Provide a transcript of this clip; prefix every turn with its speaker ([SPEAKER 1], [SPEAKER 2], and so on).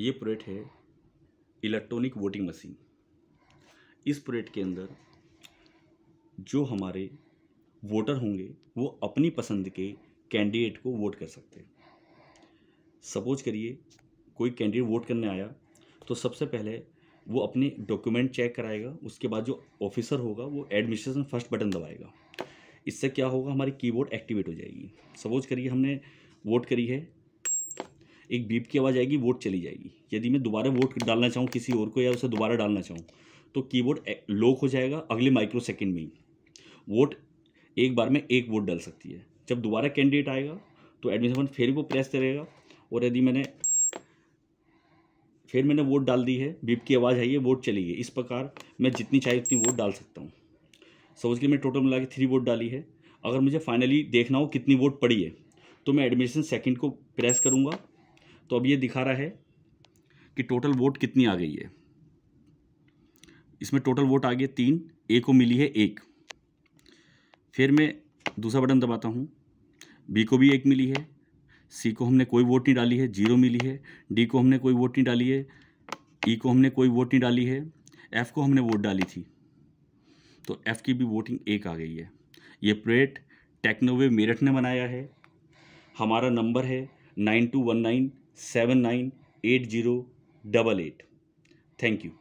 [SPEAKER 1] ये प्रोडक्ट है electronic voting machine इस प्रोडक्ट के अंदर जो हमारे वोटर होंगे वो अपनी पसंद के कैंडिडेट को वोट कर सकते हैं सपोज करिए कोई कैंडिडेट वोट करने आया तो सबसे पहले वो अपने डॉक्यूमेंट चेक कराएगा उसके बाद जो ऑफिसर होगा वो एडमिनिस्ट्रेशन फर्स्ट बटन दबाएगा इससे क्या होगा हमारी कीबोर्ड एक्टिवेट हो जाएगी सपोज करिए हमने वोट करी है एक बीप की आवाज़ आएगी वोट चली जाएगी यदि मैं दोबारा वोट डालना चाहूँ किसी और को या उसे दोबारा डालना चाहूँ तो कीबोर्ड लॉक हो जाएगा अगले माइक्रो सेकेंड में ही वोट एक बार में एक वोट डाल सकती है जब दोबारा कैंडिडेट आएगा तो एडमिशन फिर वो प्रेस करेगा और यदि मैंने फिर मैंने वोट डाल दी है बीप की आवाज़ आई है वोट चली गई इस प्रकार मैं जितनी चाहिए उतनी वोट डाल सकता हूँ समझ के मैं टोटल मिला के थ्री वोट डाली है अगर मुझे फाइनली देखना हो कितनी वोट पड़ी है तो मैं एडमिशन सेकंड को प्रेस करूँगा तो अब ये दिखा रहा है कि टोटल वोट कितनी आ गई है इसमें टोटल वोट आ गए तीन ए को मिली है एक फिर मैं दूसरा बटन दबाता हूँ बी को भी एक मिली है सी को हमने कोई वोट नहीं डाली है जीरो मिली है डी को हमने कोई वोट नहीं डाली है ई e को हमने कोई वोट नहीं डाली है एफ़ को हमने वोट डाली थी तो एफ़ की भी वोटिंग एक आ गई है ये प्लेट टेक्नोवे मेरठ ने बनाया है हमारा नंबर है nine two one nine seven nine eight zero double eight thank you